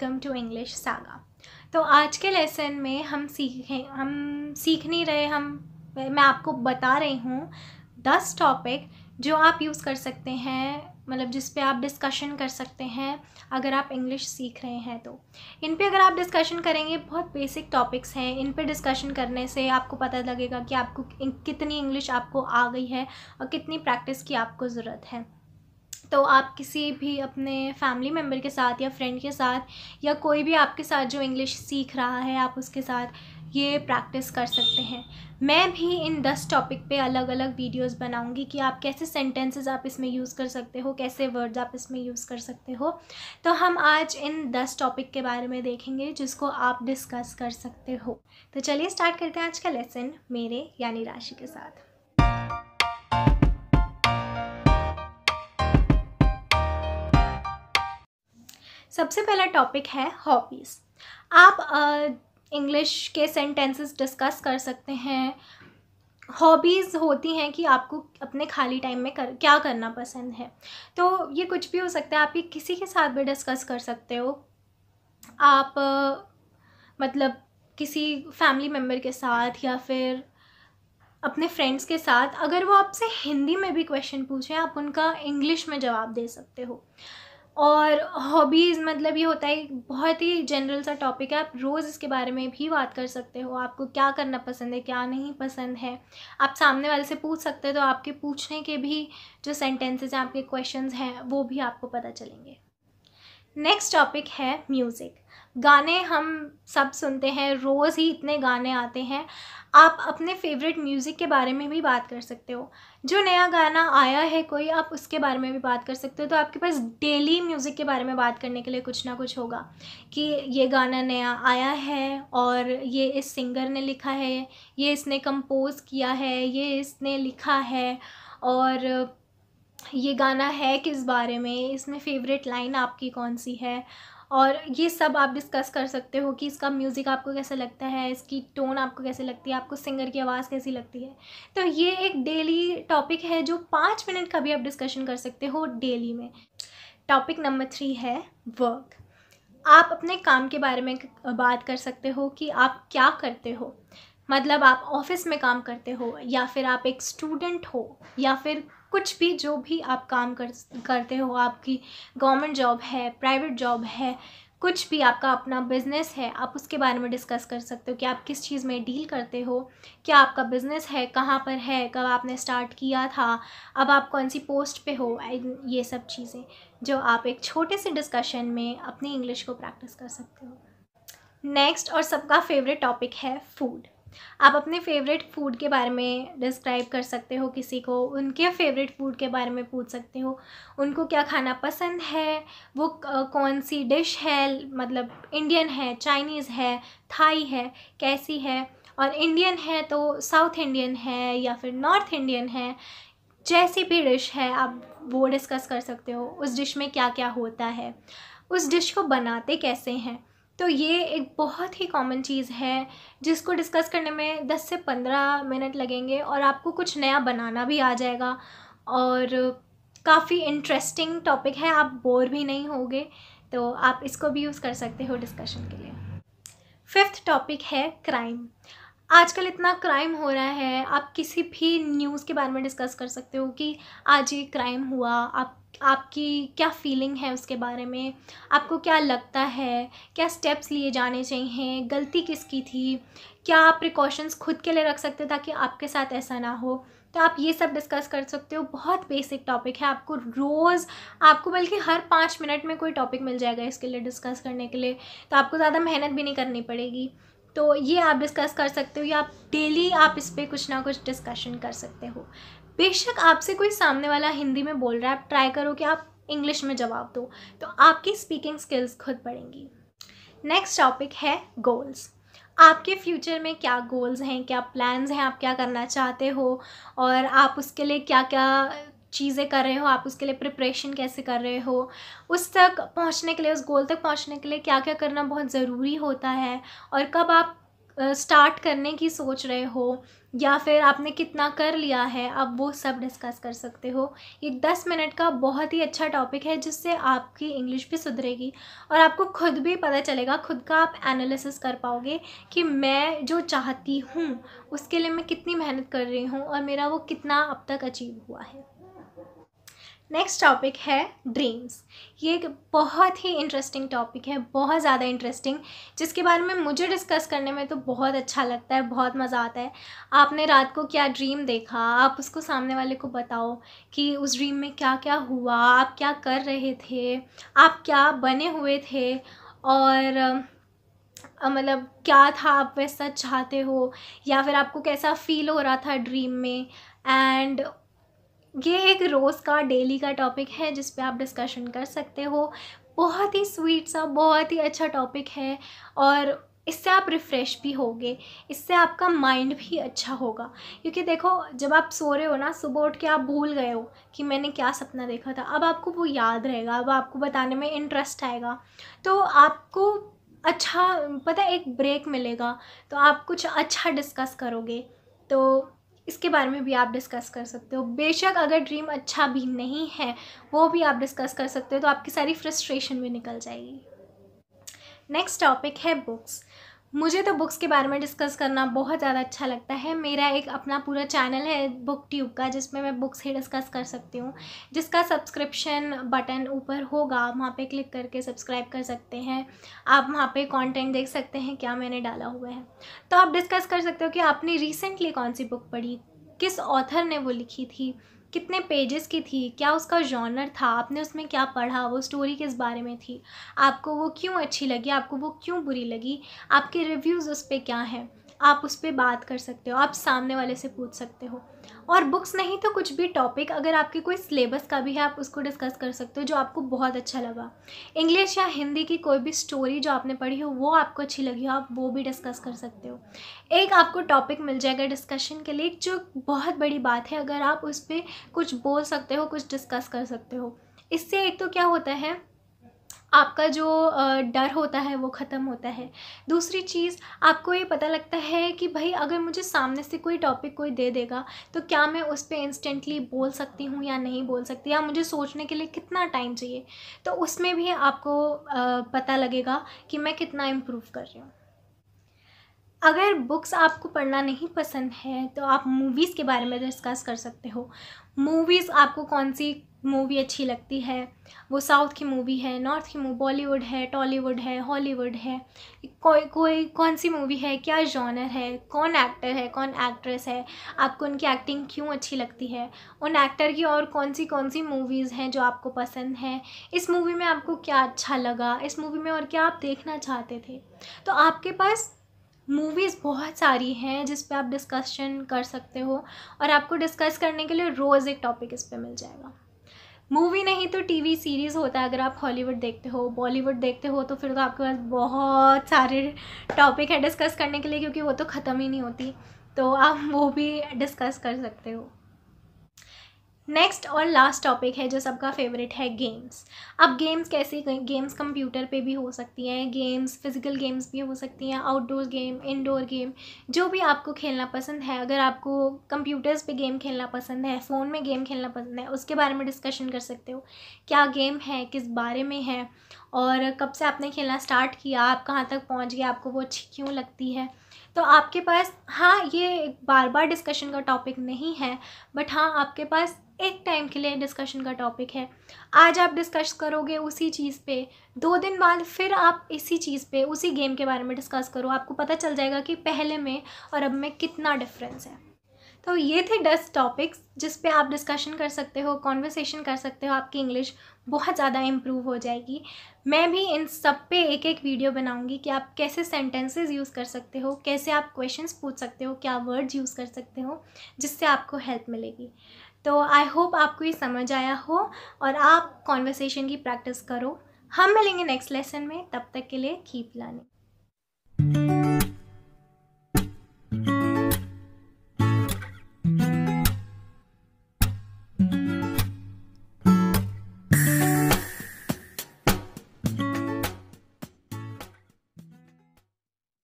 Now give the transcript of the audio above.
welcome to English saga तो आज के लेसन में हम सीखें हम सीख नहीं रहे हम मैं आपको बता रही हूँ दस टॉपिक जो आप यूज़ कर सकते हैं मतलब जिस पे आप डिस्कशन कर सकते हैं अगर आप इंग्लिश सीख रहे हैं तो इन पे अगर आप डिस्कशन करेंगे बहुत बेसिक टॉपिक्स हैं इन पे डिस्कशन करने से आपको पता लगेगा कि आपको कितनी इंग्लिश आपको आ गई है और कितनी प्रैक्टिस की आपको ज़रूरत है तो आप किसी भी अपने फैमिली मेम्बर के साथ या फ्रेंड के साथ या कोई भी आपके साथ जो इंग्लिश सीख रहा है आप उसके साथ ये प्रैक्टिस कर सकते हैं मैं भी इन दस टॉपिक पे अलग अलग वीडियोस बनाऊंगी कि आप कैसे सेंटेंसेस आप इसमें यूज़ कर सकते हो कैसे वर्ड्स आप इसमें यूज़ कर सकते हो तो हम आज इन दस टॉपिक के बारे में देखेंगे जिसको आप डिस्कस कर सकते हो तो चलिए स्टार्ट करते हैं आज का लेसन मेरे यानी राशि के साथ सबसे पहला टॉपिक है हॉबीज़ आप इंग्लिश के सेंटेंसेस डिस्कस कर सकते हैं हॉबीज़ होती हैं कि आपको अपने खाली टाइम में कर क्या करना पसंद है तो ये कुछ भी हो सकता है आप ये किसी के साथ भी डिस्कस कर सकते हो आप मतलब किसी फैमिली मेम्बर के साथ या फिर अपने फ्रेंड्स के साथ अगर वो आपसे हिंदी में भी क्वेश्चन पूछें आप उनका इंग्लिश में जवाब दे सकते हो और हॉबीज़ मतलब ये होता है बहुत ही जनरल सा टॉपिक है आप रोज़ इसके बारे में भी बात कर सकते हो आपको क्या करना पसंद है क्या नहीं पसंद है आप सामने वाले से पूछ सकते हो तो आपके पूछने के भी जो सेंटेंसेज हैं आपके क्वेश्चंस हैं वो भी आपको पता चलेंगे नेक्स्ट टॉपिक है म्यूज़िक गाने हम सब सुनते हैं रोज़ ही इतने गाने आते हैं आप अपने फेवरेट म्यूज़िक के बारे में भी बात कर सकते हो जो नया गाना आया है कोई आप उसके बारे में भी बात कर सकते हो तो आपके पास डेली म्यूज़िक के बारे में बात करने के लिए कुछ ना कुछ होगा कि ये गाना नया आया है और ये इस सिंगर ने लिखा है ये इसने कंपोज़ किया है ये इसने लिखा है और ये गाना है किस बारे में इसमें फेवरेट लाइन आपकी कौन सी है और ये सब आप डिस्कस कर सकते हो कि इसका म्यूज़िक आपको कैसा लगता है इसकी टोन आपको कैसे लगती है आपको सिंगर की आवाज़ कैसी लगती है तो ये एक डेली टॉपिक है जो पाँच मिनट का भी आप डिस्कशन कर सकते हो डेली में टॉपिक नंबर थ्री है वर्क आप अपने काम के बारे में बात कर सकते हो कि आप क्या करते हो मतलब आप ऑफिस में काम करते हो या फिर आप एक स्टूडेंट हो या फिर कुछ भी जो भी आप काम कर करते हो आपकी गवर्नमेंट जॉब है प्राइवेट जॉब है कुछ भी आपका अपना बिजनेस है आप उसके बारे में डिस्कस कर सकते हो कि आप किस चीज़ में डील करते हो क्या आपका बिजनेस है कहाँ पर है कब आपने स्टार्ट किया था अब आप कौन सी पोस्ट पे हो ये सब चीज़ें जो आप एक छोटे से डिस्कशन में अपनी इंग्लिश को प्रैक्टिस कर सकते हो नेक्स्ट और सबका फेवरेट टॉपिक है फूड आप अपने फेवरेट फूड के बारे में डिस्क्राइब कर सकते हो किसी को उनके फेवरेट फूड के बारे में पूछ सकते हो उनको क्या खाना पसंद है वो कौन सी डिश है मतलब इंडियन है चाइनीज़ है थाई है कैसी है और इंडियन है तो साउथ इंडियन है या फिर नॉर्थ इंडियन है जैसी भी डिश है आप वो डिस्कस कर सकते हो उस डिश में क्या क्या होता है उस डिश को बनाते कैसे हैं तो ये एक बहुत ही कॉमन चीज़ है जिसको डिस्कस करने में 10 से 15 मिनट लगेंगे और आपको कुछ नया बनाना भी आ जाएगा और काफ़ी इंटरेस्टिंग टॉपिक है आप बोर भी नहीं होगे तो आप इसको भी यूज़ कर सकते हो डिस्कशन के लिए फिफ्थ टॉपिक है क्राइम आजकल इतना क्राइम हो रहा है आप किसी भी न्यूज़ के बारे में डिस्कस कर सकते हो कि आज ये क्राइम हुआ आप आपकी क्या फीलिंग है उसके बारे में आपको क्या लगता है क्या स्टेप्स लिए जाने चाहिए गलती किसकी थी क्या आप प्रिकॉशंस खुद के लिए रख सकते हो ताकि आपके साथ ऐसा ना हो तो आप ये सब डिस्कस कर सकते हो बहुत बेसिक टॉपिक है आपको रोज़ आपको बल्कि हर पाँच मिनट में कोई टॉपिक मिल जाएगा इसके लिए डिस्कस करने के लिए तो आपको ज़्यादा मेहनत भी नहीं करनी पड़ेगी तो ये आप डिस्कस कर सकते हो या आप डेली आप इस पर कुछ ना कुछ डिस्कशन कर सकते हो बेशक आपसे कोई सामने वाला हिंदी में बोल रहा है आप ट्राई करो कि आप इंग्लिश में जवाब दो तो आपकी स्पीकिंग स्किल्स खुद बढ़ेंगी नेक्स्ट टॉपिक है गोल्स आपके फ्यूचर में क्या गोल्स हैं क्या प्लान्स हैं आप क्या करना चाहते हो और आप उसके लिए क्या क्या चीज़ें कर रहे हो आप उसके लिए प्रिपरेशन कैसे कर रहे हो उस तक पहुंचने के लिए उस गोल तक पहुंचने के लिए क्या क्या करना बहुत ज़रूरी होता है और कब आप स्टार्ट करने की सोच रहे हो या फिर आपने कितना कर लिया है आप वो सब डिस्कस कर सकते हो ये दस मिनट का बहुत ही अच्छा टॉपिक है जिससे आपकी इंग्लिश भी सुधरेगी और आपको खुद भी पता चलेगा खुद का आप एनालिसिस कर पाओगे कि मैं जो चाहती हूँ उसके लिए मैं कितनी मेहनत कर रही हूँ और मेरा वो कितना अब तक अचीव हुआ है नेक्स्ट टॉपिक है ड्रीम्स ये एक बहुत ही इंटरेस्टिंग टॉपिक है बहुत ज़्यादा इंटरेस्टिंग जिसके बारे में मुझे डिस्कस करने में तो बहुत अच्छा लगता है बहुत मज़ा आता है आपने रात को क्या ड्रीम देखा आप उसको सामने वाले को बताओ कि उस ड्रीम में क्या क्या हुआ आप क्या कर रहे थे आप क्या बने हुए थे और मतलब क्या था आप वैसा चाहते हो या फिर आपको कैसा फील हो रहा था ड्रीम में एंड ये एक रोज़ का डेली का टॉपिक है जिस पे आप डिस्कशन कर सकते हो बहुत ही स्वीट सा बहुत ही अच्छा टॉपिक है और इससे आप रिफ़्रेश भी होगे इससे आपका माइंड भी अच्छा होगा क्योंकि देखो जब आप सो रहे हो ना सुबह उठ के आप भूल गए हो कि मैंने क्या सपना देखा था अब आपको वो याद रहेगा अब आपको बताने में इंटरेस्ट आएगा तो आपको अच्छा पता एक ब्रेक मिलेगा तो आप कुछ अच्छा डिस्कस करोगे तो इसके बारे में भी आप डिस्कस कर सकते हो बेशक अगर ड्रीम अच्छा भी नहीं है वो भी आप डिस्कस कर सकते हो तो आपकी सारी फ्रस्ट्रेशन भी निकल जाएगी नेक्स्ट टॉपिक है बुक्स मुझे तो बुक्स के बारे में डिस्कस करना बहुत ज़्यादा अच्छा लगता है मेरा एक अपना पूरा चैनल है बुक ट्यूब का जिसमें मैं बुक्स ही डिस्कस कर सकती हूँ जिसका सब्सक्रिप्शन बटन ऊपर होगा आप वहाँ पे क्लिक करके सब्सक्राइब कर सकते हैं आप वहाँ पे कंटेंट देख सकते हैं क्या मैंने डाला हुआ है तो आप डिस्कस कर सकते हो कि आपने रिसेंटली कौन सी बुक पढ़ी किस ऑथर ने वो लिखी थी कितने पेजेस की थी क्या उसका जॉनर था आपने उसमें क्या पढ़ा वो स्टोरी किस बारे में थी आपको वो क्यों अच्छी लगी आपको वो क्यों बुरी लगी आपके रिव्यूज़ उस पर क्या हैं आप उस पर बात कर सकते हो आप सामने वाले से पूछ सकते हो और बुक्स नहीं तो कुछ भी टॉपिक अगर आपके कोई सिलेबस का भी है आप उसको डिस्कस कर सकते हो जो आपको बहुत अच्छा लगा इंग्लिश या हिंदी की कोई भी स्टोरी जो आपने पढ़ी हो वो आपको अच्छी लगी हो आप वो भी डिस्कस कर सकते हो एक आपको टॉपिक मिल जाएगा डिस्कशन के लिए जो बहुत बड़ी बात है अगर आप उस पर कुछ बोल सकते हो कुछ डिस्कस कर सकते हो इससे एक तो क्या होता है आपका जो डर होता है वो ख़त्म होता है दूसरी चीज़ आपको ये पता लगता है कि भाई अगर मुझे सामने से कोई टॉपिक कोई दे देगा तो क्या मैं उस पर इंस्टेंटली बोल सकती हूँ या नहीं बोल सकती या मुझे सोचने के लिए कितना टाइम चाहिए तो उसमें भी आपको पता लगेगा कि मैं कितना इम्प्रूव कर रही हूँ अगर बुक्स आपको पढ़ना नहीं पसंद है तो आप मूवीज़ के बारे में डिस्कस कर सकते हो मूवीज़ आपको कौन सी मूवी अच्छी लगती है वो साउथ की मूवी है नॉर्थ की मूवी बॉलीवुड है टॉलीवुड है हॉलीवुड है कोई कोई कौन सी मूवी है क्या जॉनर है कौन एक्टर है कौन एक्ट्रेस है आपको उनकी एक्टिंग क्यों अच्छी लगती है उन एक्टर की और कौन सी कौन सी मूवीज़ हैं जो आपको पसंद हैं इस मूवी में आपको क्या अच्छा लगा इस मूवी में और क्या आप देखना चाहते थे तो आपके पास मूवीज़ बहुत सारी हैं जिस पे आप डिस्कशन कर सकते हो और आपको डिस्कस करने के लिए रोज़ एक टॉपिक इस पर मिल जाएगा मूवी नहीं तो टीवी सीरीज़ होता है अगर आप हॉलीवुड देखते हो बॉलीवुड देखते हो तो फिर तो आपके पास बहुत सारे टॉपिक है डिस्कस करने के लिए क्योंकि वो तो ख़त्म ही नहीं होती तो आप वो भी डिस्कस कर सकते हो नेक्स्ट और लास्ट टॉपिक है जो सबका फेवरेट है गेम्स अब गेम्स कैसे गेम्स कंप्यूटर पे भी हो सकती हैं गेम्स फिजिकल गेम्स भी हो सकती हैं आउटडोर गेम इंडोर गेम जो भी आपको खेलना पसंद है अगर आपको कंप्यूटर्स पे गेम खेलना पसंद है फ़ोन में गेम खेलना पसंद है उसके बारे में डिस्कशन कर सकते हो क्या गेम है किस बारे में है और कब से आपने खेलना स्टार्ट किया आप कहाँ तक पहुँच गए आपको वो अच्छी क्यों लगती है तो आपके पास हाँ ये बार बार डिस्कशन का टॉपिक नहीं है बट हाँ आपके पास एक टाइम के लिए डिस्कशन का टॉपिक है आज आप डिस्कस करोगे उसी चीज़ पे दो दिन बाद फिर आप इसी चीज़ पे उसी गेम के बारे में डिस्कस करो आपको पता चल जाएगा कि पहले में और अब में कितना डिफरेंस है तो ये थे डस टॉपिक्स जिस पे आप डिस्कशन कर सकते हो कॉन्वर्सेशन कर सकते हो आपकी इंग्लिश बहुत ज़्यादा इम्प्रूव हो जाएगी मैं भी इन सब पे एक एक वीडियो बनाऊंगी कि आप कैसे सेंटेंसेस यूज़ कर सकते हो कैसे आप क्वेश्चंस पूछ सकते हो क्या वर्ड्स यूज़ कर सकते हो जिससे आपको हेल्प मिलेगी तो आई होप आपको ये समझ आया हो और आप कॉन्वर्सेशन की प्रैक्टिस करो हम मिलेंगे नेक्स्ट लेसन में तब तक के लिए कीप लर्निंग